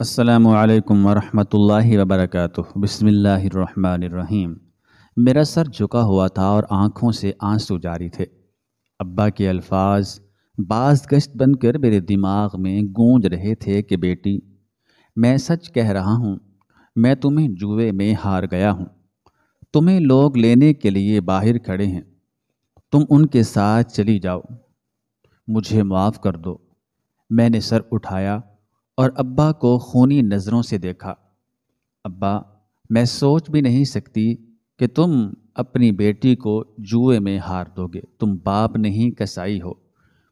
असलकम वरहमल वबरक बसमीम मेरा सर झुका हुआ था और आँखों से आंसू जारी थे अब्बा के अल्फाज बाज गश्त बनकर मेरे दिमाग में गूंज रहे थे कि बेटी मैं सच कह रहा हूँ मैं तुम्हें जुए में हार गया हूँ तुम्हें लोग लेने के लिए बाहर खड़े हैं तुम उनके साथ चली जाओ मुझे माफ़ कर दो मैंने सर उठाया और अब्बा को खूनी नज़रों से देखा अब्बा मैं सोच भी नहीं सकती कि तुम अपनी बेटी को जुए में हार दोगे तुम बाप नहीं कसाई हो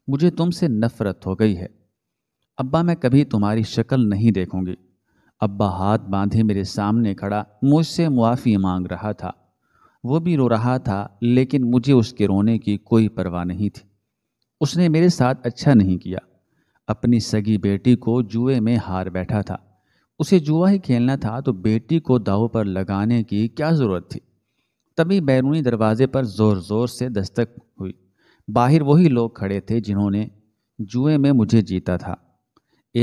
मुझे तुमसे नफ़रत हो गई है अब्बा मैं कभी तुम्हारी शक्ल नहीं देखूंगी अब्बा हाथ बांधे मेरे सामने खड़ा मुझसे मुआफ़ी मांग रहा था वो भी रो रहा था लेकिन मुझे उसके रोने की कोई परवाह नहीं थी उसने मेरे साथ अच्छा नहीं किया अपनी सगी बेटी को जुए में हार बैठा था उसे जुआ ही खेलना था तो बेटी को दाव पर लगाने की क्या ज़रूरत थी तभी बैरूनी दरवाजे पर ज़ोर ज़ोर से दस्तक हुई बाहर वही लोग खड़े थे जिन्होंने जुए में मुझे जीता था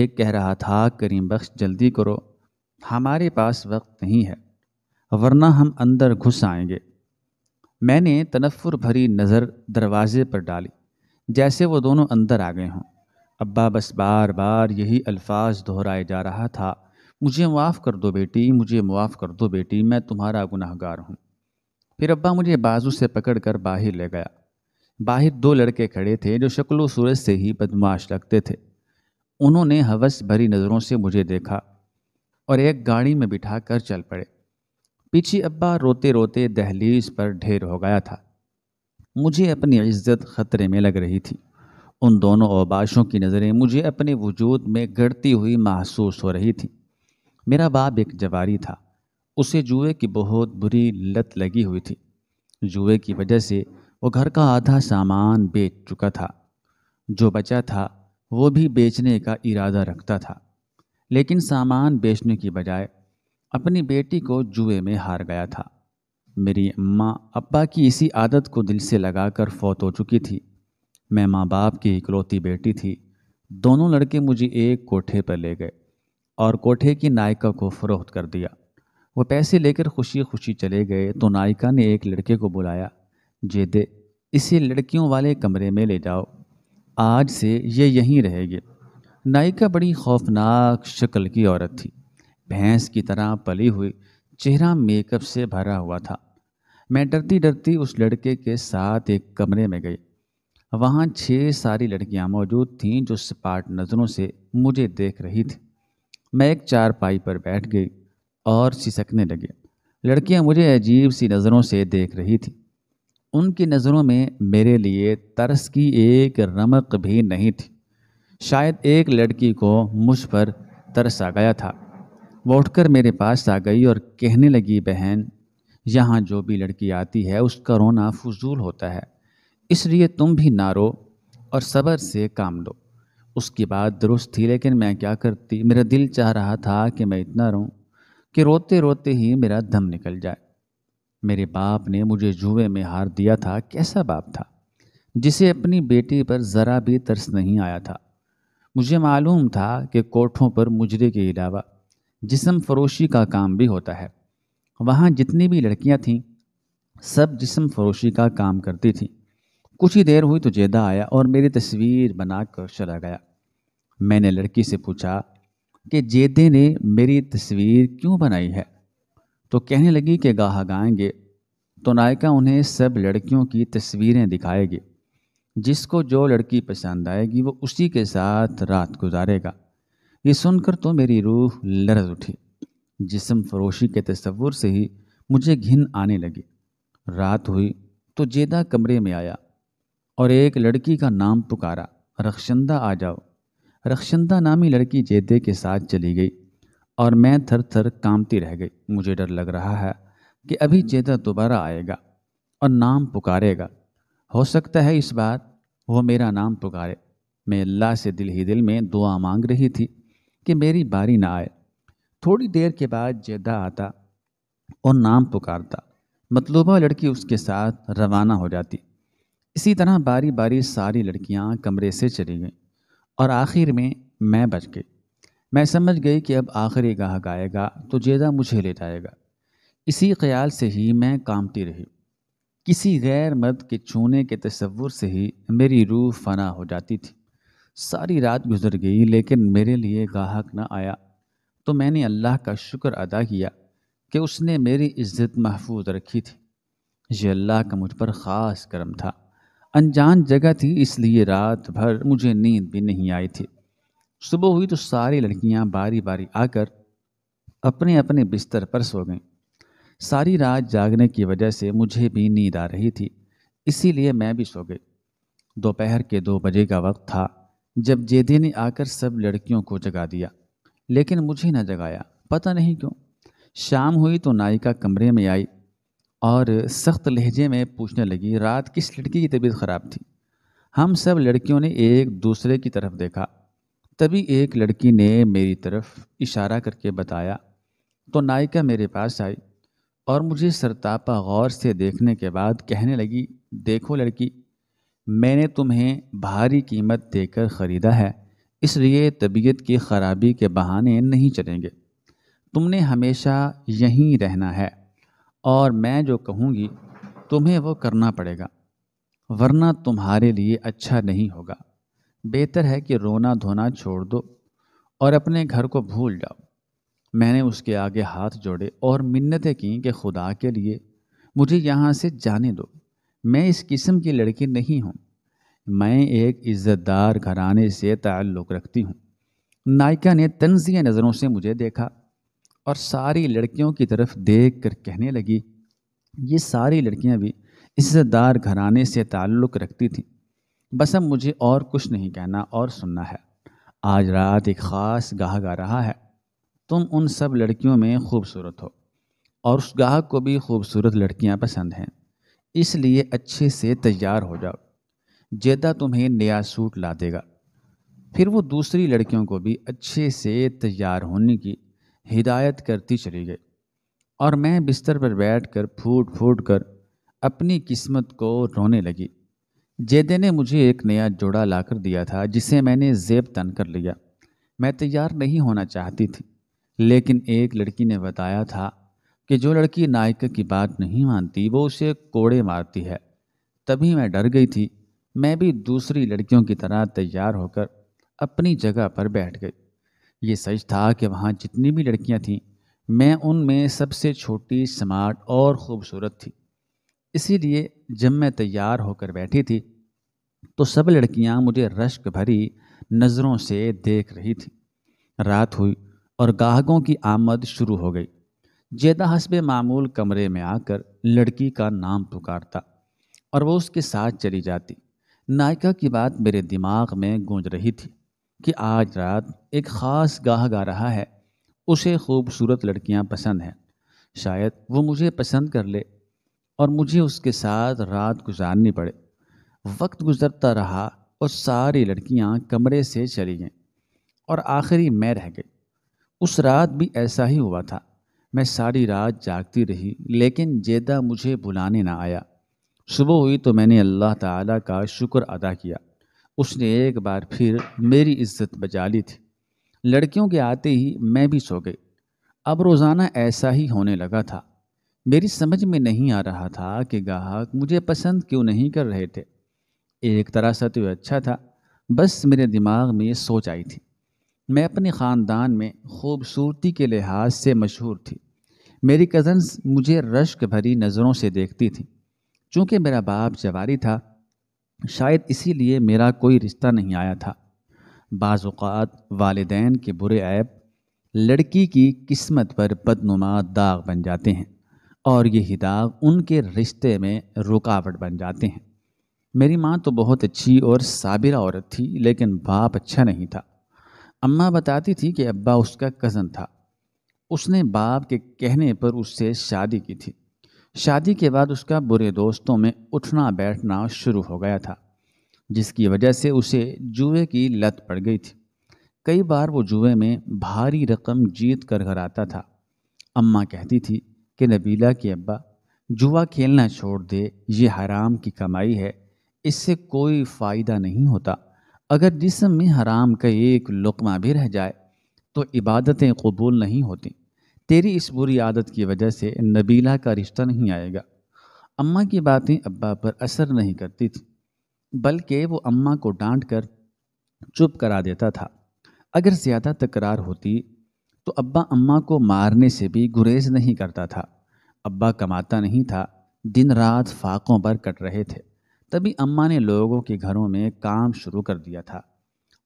एक कह रहा था करीम बख्श जल्दी करो हमारे पास वक्त नहीं है वरना हम अंदर घुस आएंगे मैंने तनफ़ुर भरी नज़र दरवाजे पर डाली जैसे वो दोनों अंदर आ गए हों अब्बा बस बार बार यही अल्फाज दोहराए जा रहा था मुझे मुआफ़ कर दो बेटी मुझे मुआफ़ कर दो बेटी मैं तुम्हारा गुनाहगार हूँ फिर अब्बा मुझे बाजू से पकड़ कर बाहर ले गया बाहर दो लड़के खड़े थे जो शक्लो सूरज से ही बदमाश लगते थे उन्होंने हवस भरी नज़रों से मुझे देखा और एक गाड़ी में बिठा कर चल पड़े पीछे अब्बा रोते रोते दहलीज पर ढेर हो गया था मुझे अपनी इज्जत खतरे में लग रही थी उन दोनों अबाशों की नज़रें मुझे अपने वजूद में गढ़ती हुई महसूस हो रही थी मेरा बाप एक जवारी था उसे जुए की बहुत बुरी लत लगी हुई थी जुए की वजह से वो घर का आधा सामान बेच चुका था जो बचा था वो भी बेचने का इरादा रखता था लेकिन सामान बेचने की बजाय अपनी बेटी को जुए में हार गया था मेरी अम्मा अब्बा की इसी आदत को दिल से लगाकर फौत हो चुकी थी मैं माँ बाप की इकलौती बेटी थी दोनों लड़के मुझे एक कोठे पर ले गए और कोठे की नायिका को फ़रोख्त कर दिया वो पैसे लेकर खुशी खुशी चले गए तो नायिका ने एक लड़के को बुलाया जे दे इसे लड़कियों वाले कमरे में ले जाओ आज से ये यहीं रहेगी नायिका बड़ी खौफनाक शक्ल की औरत थी भैंस की तरह पली हुई चेहरा मेकअप से भरा हुआ था मैं डरती डरती उस लड़के के साथ एक कमरे में गई वहाँ छः सारी लड़कियाँ मौजूद थीं जो सपाट नज़रों से मुझे देख रही थी मैं एक चारपाई पर बैठ गई और सिसकने लगे लड़कियाँ मुझे अजीब सी नज़रों से देख रही थी उनकी नज़रों में मेरे लिए तरस की एक रमक भी नहीं थी शायद एक लड़की को मुझ पर तरस आ गया था वो उठकर मेरे पास आ गई और कहने लगी बहन यहाँ जो भी लड़की आती है उसका रोना फजूल होता है इसलिए तुम भी ना रो और सब्र से काम लो उसकी बात दुरुस्त थी लेकिन मैं क्या करती मेरा दिल चाह रहा था कि मैं इतना रहूँ कि रोते रोते ही मेरा दम निकल जाए मेरे बाप ने मुझे जुए में हार दिया था कैसा बाप था जिसे अपनी बेटी पर ज़रा भी तरस नहीं आया था मुझे मालूम था कि कोठों पर मुजरे के अलावा जिसम फरोशी का काम भी होता है वहाँ जितनी भी लड़कियाँ थीं सब जिसम फरोशी का काम करती थीं कुछ ही देर हुई तो जेदा आया और मेरी तस्वीर बनाकर चला गया मैंने लड़की से पूछा कि जेदे ने मेरी तस्वीर क्यों बनाई है तो कहने लगी कि गाह गाएंगे तो नायका उन्हें सब लड़कियों की तस्वीरें दिखाएगी जिसको जो लड़की पसंद आएगी वो उसी के साथ रात गुजारेगा ये सुनकर तो मेरी रूह लरज उठी जिसम फरोशी के तस्वुर से ही मुझे घिन आने लगी रात हुई तो जेदा कमरे में आया और एक लड़की का नाम पुकारा रक्षंदा आ जाओ रक्षंदा नामी लड़की जेदे के साथ चली गई और मैं थर थर कामती रह गई मुझे डर लग रहा है कि अभी जेदा दोबारा आएगा और नाम पुकारेगा हो सकता है इस बार वो मेरा नाम पुकारे मैं अल्लाह से दिल ही दिल में दुआ मांग रही थी कि मेरी बारी ना आए थोड़ी देर के बाद जेदा आता और नाम पुकारता मतलूबा लड़की उसके साथ रवाना हो जाती इसी तरह बारी बारी सारी लड़कियां कमरे से चली गईं और आखिर में मैं बच गई मैं समझ गई कि अब आखिरी गाहक आएगा तो जेदा मुझे ले जाएगा इसी ख्याल से ही मैं कामती रही किसी गैर मर्द के छूने के तस्वुर से ही मेरी रूह फना हो जाती थी सारी रात गुजर गई लेकिन मेरे लिए गाहक न आया तो मैंने अल्लाह का शुक्र अदा किया कि उसने मेरी इज्जत महफूज रखी थी ये अल्लाह का मुझ पर ख़ास करम था अनजान जगह थी इसलिए रात भर मुझे नींद भी नहीं आई थी सुबह हुई तो सारी लड़कियां बारी बारी आकर अपने अपने बिस्तर पर सो गईं सारी रात जागने की वजह से मुझे भी नींद आ रही थी इसीलिए मैं भी सो गई दोपहर के दो बजे का वक्त था जब जेदी ने आकर सब लड़कियों को जगा दिया लेकिन मुझे न जगाया पता नहीं क्यों शाम हुई तो नायिका कमरे में आई और सख्त लहजे में पूछने लगी रात किस लड़की की तबीयत ख़राब थी हम सब लड़कियों ने एक दूसरे की तरफ देखा तभी एक लड़की ने मेरी तरफ इशारा करके बताया तो नायिका मेरे पास आई और मुझे सरतापा गौर से देखने के बाद कहने लगी देखो लड़की मैंने तुम्हें भारी कीमत देकर ख़रीदा है इसलिए तबीयत की ख़राबी के बहाने नहीं चलेंगे तुमने हमेशा यहीं रहना है और मैं जो कहूँगी तुम्हें वो करना पड़ेगा वरना तुम्हारे लिए अच्छा नहीं होगा बेहतर है कि रोना धोना छोड़ दो और अपने घर को भूल जाओ मैंने उसके आगे हाथ जोड़े और मिन्नतें कहीं कि खुदा के लिए मुझे यहाँ से जाने दो मैं इस किस्म की लड़की नहीं हूँ मैं एक इज़्ज़तदार घराने से ताल्लुक़ रखती हूँ नायका ने तंजिया नज़रों से मुझे देखा और सारी लड़कियों की तरफ देख कर कहने लगी ये सारी लड़कियां भी इज्जतदार घराने से ताल्लुक़ रखती थीं बस अब मुझे और कुछ नहीं कहना और सुनना है आज रात एक ख़ास गाह गा रहा है तुम उन सब लड़कियों में खूबसूरत हो और उस गाह को भी खूबसूरत लड़कियां पसंद हैं इसलिए अच्छे से तैयार हो जाओ जेदा तुम्हें नया सूट ला देगा फिर वो दूसरी लड़कियों को भी अच्छे से तैयार होने की हिदायत करती चली गई और मैं बिस्तर पर बैठकर फूट फूट कर अपनी किस्मत को रोने लगी जेदे ने मुझे एक नया जोड़ा लाकर दिया था जिसे मैंने जेब तन कर लिया मैं तैयार नहीं होना चाहती थी लेकिन एक लड़की ने बताया था कि जो लड़की नायिका की बात नहीं मानती वो उसे कोड़े मारती है तभी मैं डर गई थी मैं भी दूसरी लड़कियों की तरह तैयार होकर अपनी जगह पर बैठ गई ये सच था कि वहाँ जितनी भी लड़कियाँ थीं मैं उनमें सबसे छोटी स्मार्ट और ख़ूबसूरत थी इसीलिए जब मैं तैयार होकर बैठी थी तो सब लड़कियाँ मुझे रश्क भरी नज़रों से देख रही थीं रात हुई और गाहकों की आमद शुरू हो गई जैदा हसब मामूल कमरे में आकर लड़की का नाम पुकारता और वो उसके साथ चली जाती नायका की बात मेरे दिमाग में गूंज रही थी कि आज रात एक ख़ास गाह गा रहा है उसे खूबसूरत लड़कियां पसंद हैं शायद वो मुझे पसंद कर ले और मुझे उसके साथ रात गुजारनी पड़े वक्त गुजरता रहा और सारी लड़कियां कमरे से चली गईं और आखिरी मैं रह गई उस रात भी ऐसा ही हुआ था मैं सारी रात जागती रही लेकिन जेदा मुझे बुलाने ना आया सुबह हुई तो मैंने अल्लाह ताला का शुक्र अदा किया उसने एक बार फिर मेरी इज्जत बजा ली थी लड़कियों के आते ही मैं भी सो गई अब रोज़ाना ऐसा ही होने लगा था मेरी समझ में नहीं आ रहा था कि गाहक मुझे पसंद क्यों नहीं कर रहे थे एक तरह से तो अच्छा था बस मेरे दिमाग में ये सोच आई थी मैं अपने ख़ानदान में खूबसूरती के लिहाज से मशहूर थी मेरी कज़न्स मुझे रश्क भरी नज़रों से देखती थी चूँकि मेरा बाप जवारी था शायद इसीलिए मेरा कोई रिश्ता नहीं आया था बाज़ात वालदान के बुरे ऐप लड़की की किस्मत पर बदनुमा दाग बन जाते हैं और यही दाग उनके रिश्ते में रुकावट बन जाते हैं मेरी माँ तो बहुत अच्छी और साबिर औरत थी लेकिन बाप अच्छा नहीं था अम्मा बताती थी कि अब्बा उसका कज़न था उसने बाप के कहने पर उससे शादी की थी शादी के बाद उसका बुरे दोस्तों में उठना बैठना शुरू हो गया था जिसकी वजह से उसे जुए की लत पड़ गई थी कई बार वो जुए में भारी रकम जीत कर घर आता था अम्मा कहती थी कि नबीला के अब्बा जुआ खेलना छोड़ दे ये हराम की कमाई है इससे कोई फ़ायदा नहीं होता अगर जिसम में हराम का एक लुकमा भी रह जाए तो इबादतें कबूल नहीं होती तेरी इस बुरी आदत की वजह से नबीला का रिश्ता नहीं आएगा अम्मा की बातें अब्बा पर असर नहीं करती थी बल्कि वो अम्मा को डांट कर चुप करा देता था अगर ज़्यादा तकरार होती तो अब्बा अम्मा को मारने से भी गुरेज नहीं करता था अब्बा कमाता नहीं था दिन रात फाकों पर कट रहे थे तभी अम्मा ने लोगों के घरों में काम शुरू कर दिया था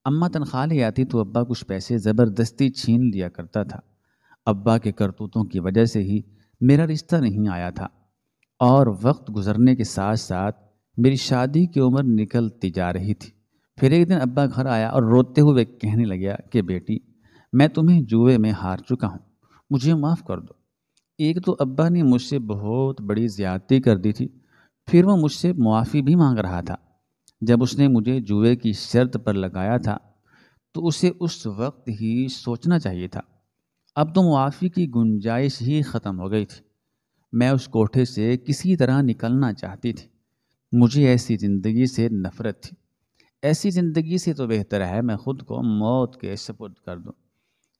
अम्मा तनख्वाह ले आती तो अब्बा कुछ पैसे ज़बरदस्ती छीन लिया करता था अब्बा के करतूतों की वजह से ही मेरा रिश्ता नहीं आया था और वक्त गुजरने के साथ साथ मेरी शादी की उम्र निकलती जा रही थी फिर एक दिन अब्बा घर आया और रोते हुए कहने लगा कि बेटी मैं तुम्हें जुए में हार चुका हूँ मुझे माफ़ कर दो एक तो अब्बा ने मुझसे बहुत बड़ी ज़्यादती कर दी थी फिर वो मुझसे मुआफ़ी भी मांग रहा था जब उसने मुझे जुए की शर्त पर लगाया था तो उसे उस वक्त ही सोचना चाहिए था अब तो मुआफ़ी की गुंजाइश ही ख़त्म हो गई थी मैं उस कोठे से किसी तरह निकलना चाहती थी मुझे ऐसी ज़िंदगी से नफ़रत थी ऐसी ज़िंदगी से तो बेहतर है मैं ख़ुद को मौत के सपुर्द कर दूँ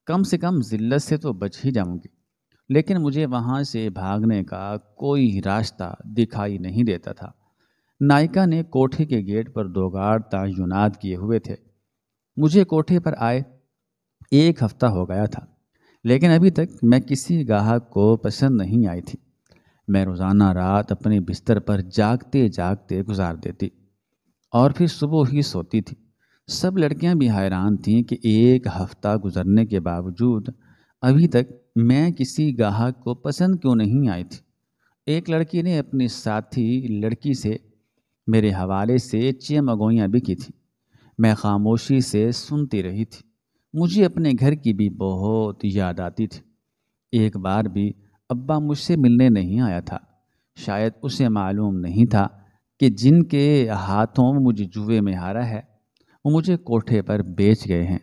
कम से कम ज़िल्लत से तो बच ही जाऊँगी लेकिन मुझे वहाँ से भागने का कोई रास्ता दिखाई नहीं देता था नायिका ने कोठे के गेट पर दोगार तायुनात किए हुए थे मुझे कोठे पर आए एक हफ्ता हो गया था लेकिन अभी तक मैं किसी गाहक को पसंद नहीं आई थी मैं रोज़ाना रात अपने बिस्तर पर जागते जागते गुजार देती और फिर सुबह ही सोती थी सब लड़कियां भी हैरान थीं कि एक हफ्ता गुजरने के बावजूद अभी तक मैं किसी गाहक को पसंद क्यों नहीं आई थी एक लड़की ने अपनी साथी लड़की से मेरे हवाले से चे मगोइयाँ भी की थी मैं खामोशी से सुनती रही थी मुझे अपने घर की भी बहुत याद आती थी एक बार भी अब्बा मुझसे मिलने नहीं आया था शायद उसे मालूम नहीं था कि जिनके हाथों मुझे जुए में हारा है वो मुझे कोठे पर बेच गए हैं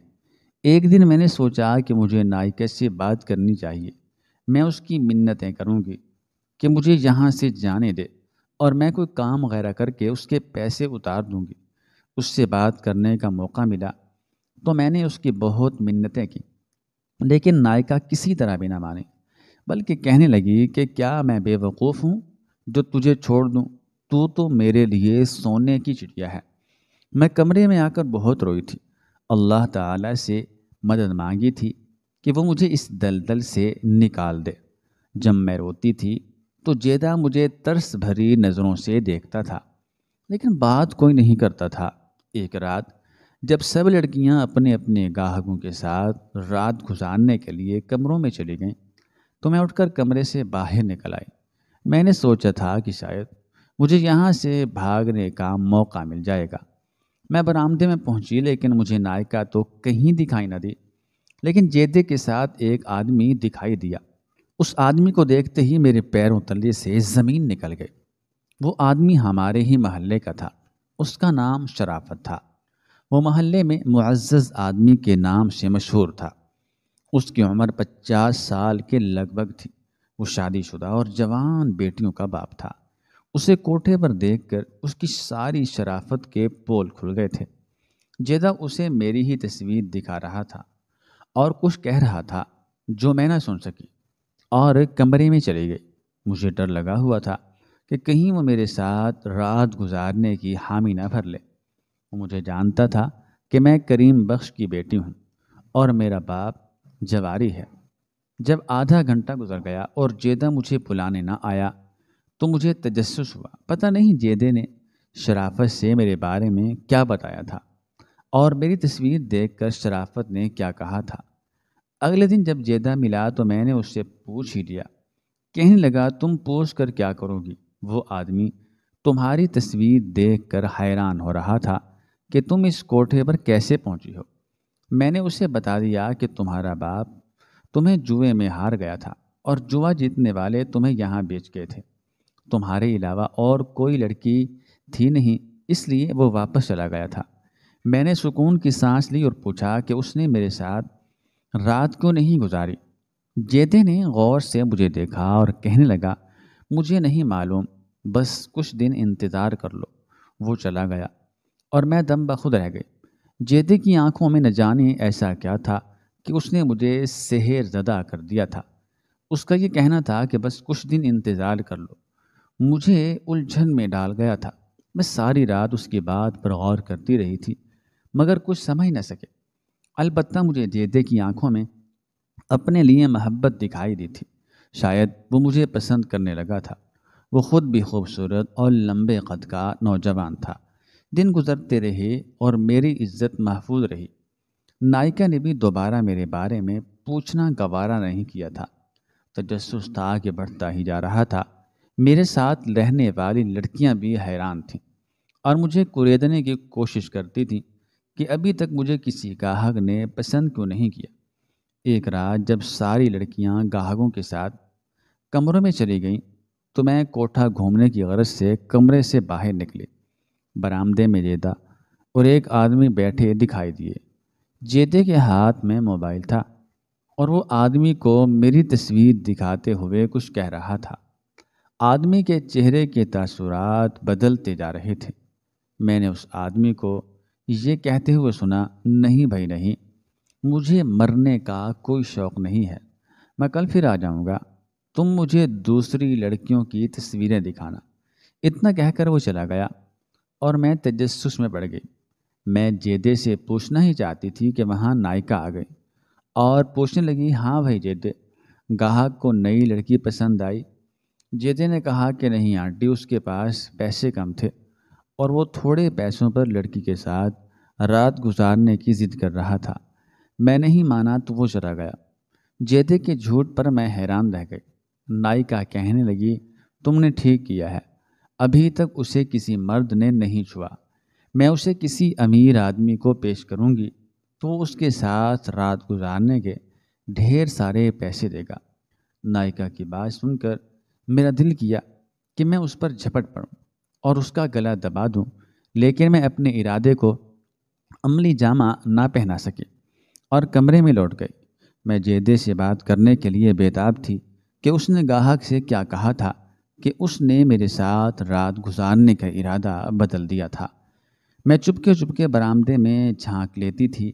एक दिन मैंने सोचा कि मुझे नायके से बात करनी चाहिए मैं उसकी मिन्नतें करूंगी कि मुझे यहाँ से जाने दे और मैं कोई काम वगैरह करके उसके पैसे उतार दूंगी उससे बात करने का मौका मिला तो मैंने उसकी बहुत मिन्नतें की लेकिन नायका किसी तरह भी ना माने बल्कि कहने लगी कि क्या मैं बेवकूफ़ हूँ जो तुझे छोड़ दूँ तू तो मेरे लिए सोने की चिड़िया है मैं कमरे में आकर बहुत रोई थी अल्लाह ताला से मदद मांगी थी कि वो मुझे इस दलदल से निकाल दे जब मैं रोती थी तो जेदा मुझे तरस भरी नज़रों से देखता था लेकिन बात कोई नहीं करता था एक रात जब सब लड़कियां अपने अपने गाहकों के साथ रात गुजारने के लिए कमरों में चली गईं तो मैं उठकर कमरे से बाहर निकल आई मैंने सोचा था कि शायद मुझे यहाँ से भागने का मौका मिल जाएगा मैं बरामदे में पहुँची लेकिन मुझे नायका तो कहीं दिखाई न दी लेकिन जेदे के साथ एक आदमी दिखाई दिया उस आदमी को देखते ही मेरे पैरों तले से ज़मीन निकल गई वो आदमी हमारे ही महल्ले का था उसका नाम शराफत था वो महल्ले में मुआज़ आदमी के नाम से मशहूर था उसकी उम्र पचास साल के लगभग थी वो शादीशुदा और जवान बेटियों का बाप था उसे कोठे पर देखकर उसकी सारी शराफत के पोल खुल गए थे जेदा उसे मेरी ही तस्वीर दिखा रहा था और कुछ कह रहा था जो मैं ना सुन सकी और कमरे में चली गई मुझे डर लगा हुआ था कि कहीं वो मेरे साथ रात गुजारने की हामी ना भर ले वो मुझे जानता था कि मैं करीम बख्श की बेटी हूँ और मेरा बाप जवारी है जब आधा घंटा गुजर गया और जेदा मुझे बुलाने ना आया तो मुझे तजस्स हुआ पता नहीं जेदे ने शराफत से मेरे बारे में क्या बताया था और मेरी तस्वीर देखकर शराफत ने क्या कहा था अगले दिन जब जेदा मिला तो मैंने उससे पूछ ही लिया कहने लगा तुम पूछ कर क्या करोगी वो आदमी तुम्हारी तस्वीर देख कर हैरान हो रहा था कि तुम इस कोठे पर कैसे पहुंची हो मैंने उसे बता दिया कि तुम्हारा बाप तुम्हें जुए में हार गया था और जुआ जीतने वाले तुम्हें यहाँ बेच गए थे तुम्हारे अलावा और कोई लड़की थी नहीं इसलिए वो वापस चला गया था मैंने सुकून की सांस ली और पूछा कि उसने मेरे साथ रात क्यों नहीं गुजारी जेदे ने गौर से मुझे देखा और कहने लगा मुझे नहीं मालूम बस कुछ दिन इंतज़ार कर लो वो चला गया और मैं दम बखुद रह गई जेदे की आंखों में न जाने ऐसा क्या था कि उसने मुझे सेहर ज़दा कर दिया था उसका ये कहना था कि बस कुछ दिन इंतज़ार कर लो मुझे उलझन में डाल गया था मैं सारी रात उसकी बात पर गौर करती रही थी मगर कुछ समझ न सके अलबत्ता मुझे जेदे की आंखों में अपने लिए मोहब्बत दिखाई दी थी शायद वो मुझे पसंद करने लगा था वो ख़ुद भी खूबसूरत और लंबे कद का नौजवान था दिन गुजरते रहे और मेरी इज्जत महफूज रही नायिका ने भी दोबारा मेरे बारे में पूछना गवारा नहीं किया था तजस्स तो आगे बढ़ता ही जा रहा था मेरे साथ रहने वाली लड़कियां भी हैरान थीं और मुझे कुरेदने की कोशिश करती थीं कि अभी तक मुझे किसी गाहक ने पसंद क्यों नहीं किया एक रात जब सारी लड़कियां गाहकों के साथ कमरों में चली गईं तो मैं कोठा घूमने की गरज से कमरे से बाहर निकली बरामदे में जेदा और एक आदमी बैठे दिखाई दिए जेदे के हाथ में मोबाइल था और वो आदमी को मेरी तस्वीर दिखाते हुए कुछ कह रहा था आदमी के चेहरे के तसुरात बदलते जा रहे थे मैंने उस आदमी को ये कहते हुए सुना नहीं भाई नहीं मुझे मरने का कोई शौक़ नहीं है मैं कल फिर आ जाऊंगा तुम मुझे दूसरी लड़कियों की तस्वीरें दिखाना इतना कहकर वो चला गया और मैं तेजस्स में पड़ गई मैं जेदे से पूछना ही चाहती थी कि वहाँ नायिका आ गई और पूछने लगी हाँ भाई जेदे गाहक को नई लड़की पसंद आई जेदे ने कहा कि नहीं आंटी उसके पास पैसे कम थे और वो थोड़े पैसों पर लड़की के साथ रात गुजारने की ज़िद कर रहा था मैंने ही माना तो वो चला गया जेदे के झूठ पर मैं हैरान रह गई नायिका कहने लगी तुमने ठीक किया है अभी तक उसे किसी मर्द ने नहीं छुआ मैं उसे किसी अमीर आदमी को पेश करूंगी तो उसके साथ रात गुजारने के ढेर सारे पैसे देगा नायिका की बात सुनकर मेरा दिल किया कि मैं उस पर झपट पड़ूं और उसका गला दबा दूं, लेकिन मैं अपने इरादे को अमली जामा ना पहना सकी और कमरे में लौट गई मैं जेदे से बात करने के लिए बेताब थी कि उसने गाहक से क्या कहा था कि उसने मेरे साथ रात गुजारने का इरादा बदल दिया था मैं चुपके चुपके बरामदे में झांक लेती थी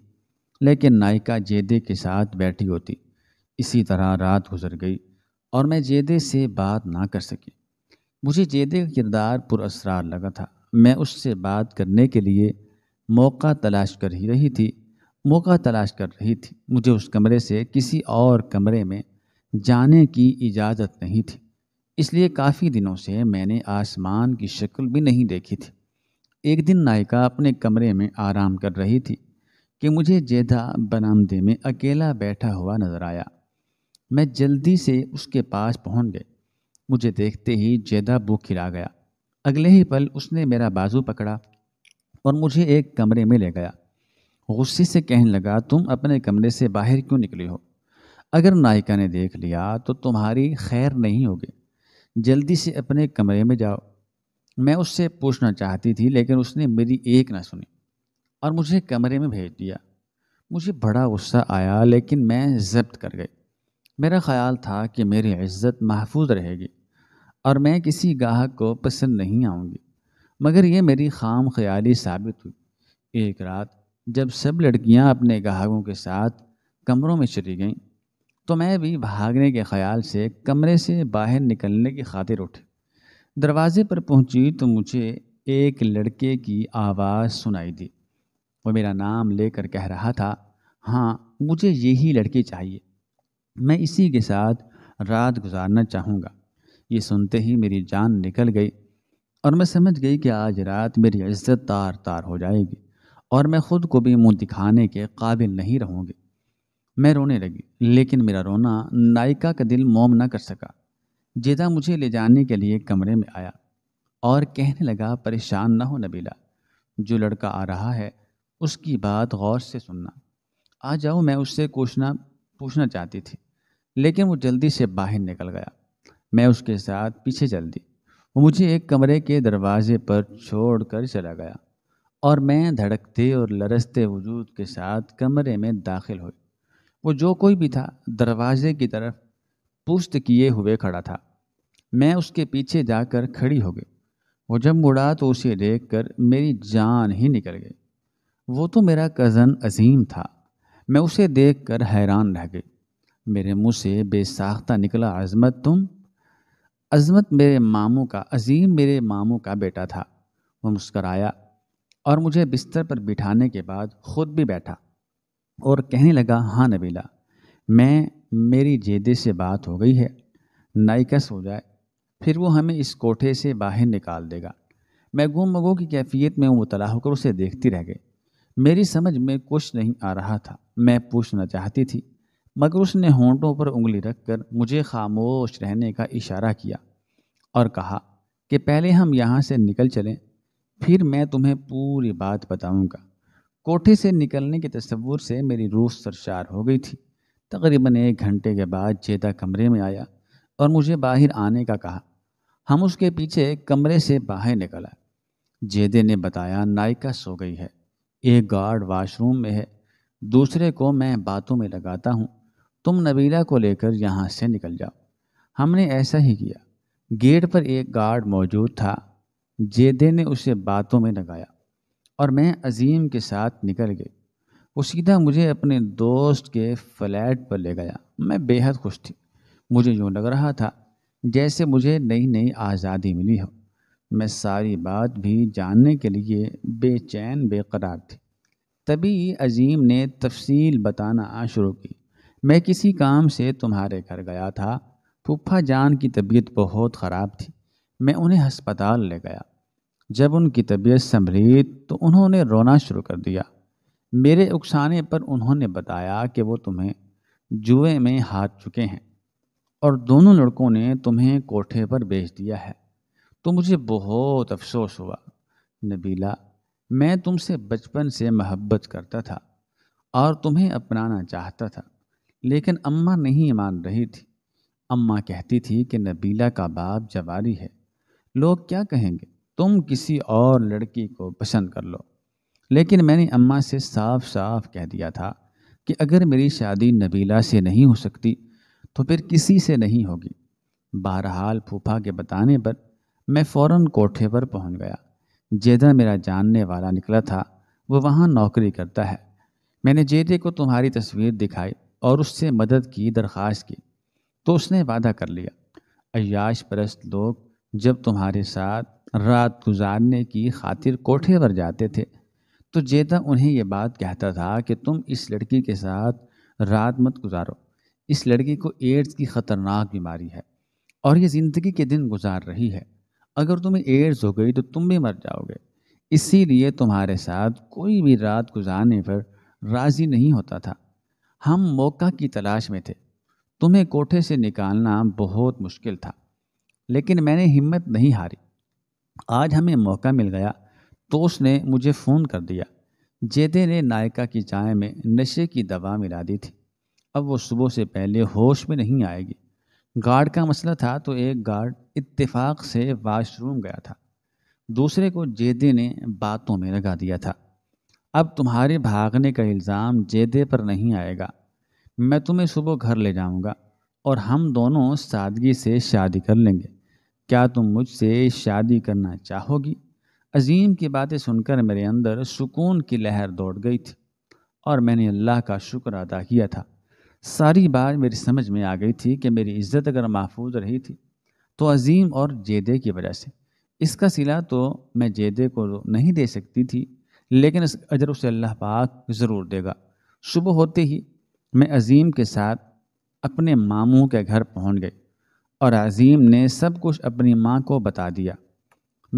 लेकिन नायिका जेदे के साथ बैठी होती इसी तरह रात गुजर गई और मैं जेदे से बात ना कर सकी मुझे जेदे का किरदार पुरसरार लगा था मैं उससे बात करने के लिए मौका तलाश कर ही रही थी मौका तलाश कर रही थी मुझे उस कमरे से किसी और कमरे में जाने की इजाज़त नहीं थी इसलिए काफ़ी दिनों से मैंने आसमान की शक्ल भी नहीं देखी थी एक दिन नायिका अपने कमरे में आराम कर रही थी कि मुझे जेधा बरामदे में अकेला बैठा हुआ नज़र आया मैं जल्दी से उसके पास पहुंच गए मुझे देखते ही जेदा बुख खिला गया अगले ही पल उसने मेरा बाजू पकड़ा और मुझे एक कमरे में ले गया गुस्से से कहने लगा तुम अपने कमरे से बाहर क्यों निकले हो अगर नायिका ने देख लिया तो तुम्हारी खैर नहीं होगी जल्दी से अपने कमरे में जाओ मैं उससे पूछना चाहती थी लेकिन उसने मेरी एक ना सुनी और मुझे कमरे में भेज दिया मुझे बड़ा गुस्सा आया लेकिन मैं जब्त कर गई मेरा ख्याल था कि मेरी इज्जत महफूज रहेगी और मैं किसी गाहक को पसंद नहीं आऊँगी मगर ये मेरी खाम ख्याली साबित हुई एक रात जब सब लड़कियां अपने ग्राहकों के साथ कमरों में चली गईं तो मैं भी भागने के ख्याल से कमरे से बाहर निकलने की खातिर उठी दरवाजे पर पहुंची तो मुझे एक लड़के की आवाज़ सुनाई दी वो मेरा नाम लेकर कह रहा था हाँ मुझे यही लड़की चाहिए मैं इसी के साथ रात गुजारना चाहूँगा ये सुनते ही मेरी जान निकल गई और मैं समझ गई कि आज रात मेरी इज्जत तार तार हो जाएगी और मैं ख़ुद को भी मुँह दिखाने के काबिल नहीं रहूँगी मैं रोने लगी लेकिन मेरा रोना नायिका का दिल मोम न कर सका जेदा मुझे ले जाने के लिए कमरे में आया और कहने लगा परेशान ना हो नबीला जो लड़का आ रहा है उसकी बात गौर से सुनना आ जाओ मैं उससे पूछना पूछना चाहती थी लेकिन वो जल्दी से बाहर निकल गया मैं उसके साथ पीछे चल दी वो मुझे एक कमरे के दरवाजे पर छोड़ कर चला गया और मैं धड़कते और लरसते वजूद के साथ कमरे में दाखिल हुई वो जो कोई भी था दरवाजे की तरफ पुश्त किए हुए खड़ा था मैं उसके पीछे जाकर खड़ी हो गई वो जब मुड़ा तो उसे देख कर मेरी जान ही निकल गई वो तो मेरा कज़न अजीम था मैं उसे देख कर हैरान रह गई मेरे मुंह से बेसाख्ता निकला अजमत तुम अजमत मेरे मामू का अजीम मेरे मामू का बेटा था वो मुस्कराया और मुझे बिस्तर पर बिठाने के बाद ख़ुद भी बैठा और कहने लगा हाँ नबीला मैं मेरी जेदे से बात हो गई है नाइकस हो जाए फिर वो हमें इस कोठे से बाहर निकाल देगा मैं गुम मगो की कैफियत में मुतला होकर उसे देखती रह गई मेरी समझ में कुछ नहीं आ रहा था मैं पूछना चाहती थी मगर उसने होंठों पर उंगली रखकर मुझे खामोश रहने का इशारा किया और कहा कि पहले हम यहाँ से निकल चलें फिर मैं तुम्हें पूरी बात बताऊँगा कोठे से निकलने के तस्वूर से मेरी रूह सरशार हो गई थी तकरीबन एक घंटे के बाद चेता कमरे में आया और मुझे बाहर आने का कहा हम उसके पीछे कमरे से बाहर निकला जेदे ने बताया नायिका सो गई है एक गार्ड वॉशरूम में है दूसरे को मैं बातों में लगाता हूँ तुम नबीला को लेकर यहाँ से निकल जाओ हमने ऐसा ही किया गेट पर एक गार्ड मौजूद था जेदे ने उसे बातों में लगाया और मैं अजीम के साथ निकल गई वो सीधा मुझे अपने दोस्त के फ्लैट पर ले गया मैं बेहद खुश थी मुझे यूँ लग रहा था जैसे मुझे नई नई आज़ादी मिली हो मैं सारी बात भी जानने के लिए बेचैन बेकरार थी तभी अजीम ने तफसील बताना शुरू की मैं किसी काम से तुम्हारे घर गया था फूफा जान की तबीयत बहुत ख़राब थी मैं उन्हें हस्पताल ले गया जब उनकी तबीयत संभली तो उन्होंने रोना शुरू कर दिया मेरे उकसाने पर उन्होंने बताया कि वो तुम्हें जुए में हार चुके हैं और दोनों लड़कों ने तुम्हें कोठे पर बेच दिया है तो मुझे बहुत अफसोस हुआ नबीला मैं तुमसे बचपन से मोहब्बत करता था और तुम्हें अपनाना चाहता था लेकिन अम्मा नहीं मान रही थी अम्मा कहती थी कि नबीला का बाप जवारी है लोग क्या कहेंगे तुम किसी और लड़की को पसंद कर लो लेकिन मैंने अम्मा से साफ साफ कह दिया था कि अगर मेरी शादी नबीला से नहीं हो सकती तो फिर किसी से नहीं होगी बहरहाल फूफा के बताने पर मैं फ़ौर कोठे पर पहुंच गया जेदा मेरा जानने वाला निकला था वो वहाँ नौकरी करता है मैंने जेदे को तुम्हारी तस्वीर दिखाई और उससे मदद की दरख्वास्त की तो उसने वादा कर लिया अयाश परस्त लोग जब तुम्हारे साथ रात गुजारने की खातिर कोठे पर जाते थे तो जेता उन्हें यह बात कहता था कि तुम इस लड़की के साथ रात मत गुजारो इस लड़की को एड्स की ख़तरनाक बीमारी है और ये ज़िंदगी के दिन गुजार रही है अगर तुम्हें एड्स हो गई तो तुम भी मर जाओगे इसीलिए तुम्हारे साथ कोई भी रात गुजारने पर राज़ी नहीं होता था हम मौका की तलाश में थे तुम्हें कोठे से निकालना बहुत मुश्किल था लेकिन मैंने हिम्मत नहीं हारी आज हमें मौका मिल गया तो उसने मुझे फ़ोन कर दिया जेदे ने नायका की चाय में नशे की दवा मिला दी थी अब वो सुबह से पहले होश में नहीं आएगी गार्ड का मसला था तो एक गार्ड इत्तेफाक से वाशरूम गया था दूसरे को जेदे ने बातों में लगा दिया था अब तुम्हारे भागने का इल्ज़ाम जेदे पर नहीं आएगा मैं तुम्हें सुबह घर ले जाऊंगा और हम दोनों सादगी से शादी कर लेंगे क्या तुम मुझसे शादी करना चाहोगी अजीम की बातें सुनकर मेरे अंदर सुकून की लहर दौड़ गई थी और मैंने अल्लाह का शुक्र अदा किया था सारी बात मेरी समझ में आ गई थी कि मेरी इज्जत अगर महफूज रही थी तो अजीम और जेदे की वजह से इसका सिला तो मैं जेदे को नहीं दे सकती थी लेकिन इस अजर उसे अल्लाह पाक ज़रूर देगा सुबह होते ही मैं अजीम के साथ अपने मामू के घर पहुंच गई और अजीम ने सब कुछ अपनी माँ को बता दिया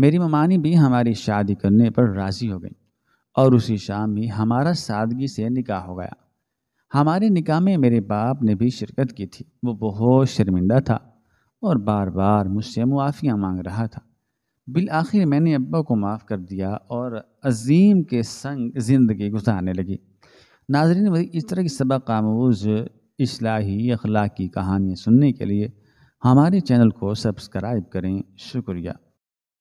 मेरी ममानी भी हमारी शादी करने पर राज़ी हो गई और उसी शाम ही हमारा सादगी से निकाह हो गया हमारे निकाह में मेरे बाप ने भी शिरकत की थी वो बहुत शर्मिंदा था और बार बार मुझसे मुआफ़ियाँ मांग रहा था बिल आखिर मैंने अब्बा को माफ़ कर दिया और अजीम के संग ज़िंदगी गुजारने लगी नाजरीन इस तरह की सबक आमूज़ इसलाही अखलाकी कहानियाँ सुनने के लिए हमारे चैनल को सब्सक्राइब करें शुक्रिया